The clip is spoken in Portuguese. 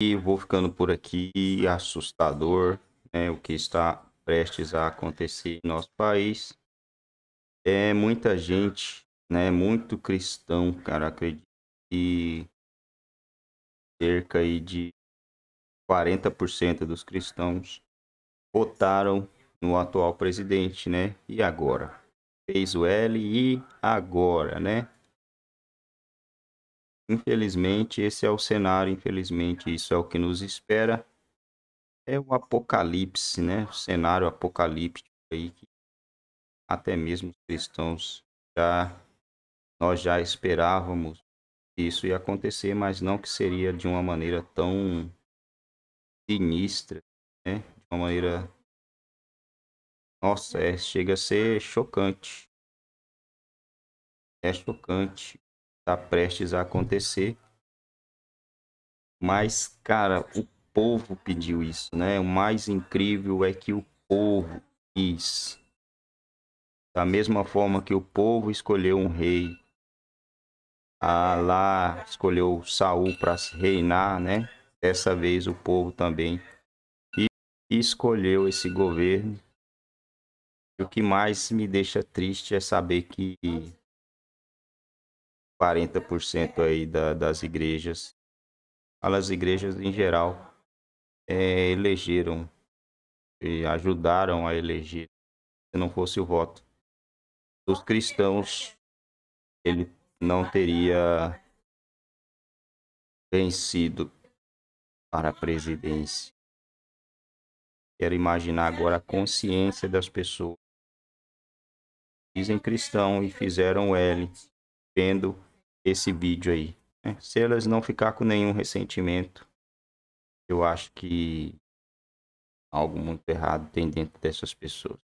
E vou ficando por aqui, assustador, né, o que está prestes a acontecer em nosso país. É muita gente, né, muito cristão, cara, acredito que cerca aí de 40% dos cristãos votaram no atual presidente, né? E agora? Fez o L e agora, né? Infelizmente, esse é o cenário, infelizmente, isso é o que nos espera. É o apocalipse, né? O cenário apocalíptico aí que até mesmo os cristãos já nós já esperávamos isso ia acontecer, mas não que seria de uma maneira tão sinistra, né? De uma maneira nossa, é, chega a ser chocante. É chocante está prestes a acontecer. Mas, cara, o povo pediu isso, né? O mais incrível é que o povo quis. Da mesma forma que o povo escolheu um rei, Alá escolheu Saul para reinar, né? Dessa vez o povo também escolheu esse governo. E o que mais me deixa triste é saber que 40% aí da, das igrejas, as igrejas em geral, é, elegeram e ajudaram a eleger, se não fosse o voto dos cristãos, ele não teria vencido para a presidência. Quero imaginar agora a consciência das pessoas. Dizem cristão e fizeram L, vendo esse vídeo aí. Né? Se elas não ficar com nenhum ressentimento, eu acho que algo muito errado tem dentro dessas pessoas.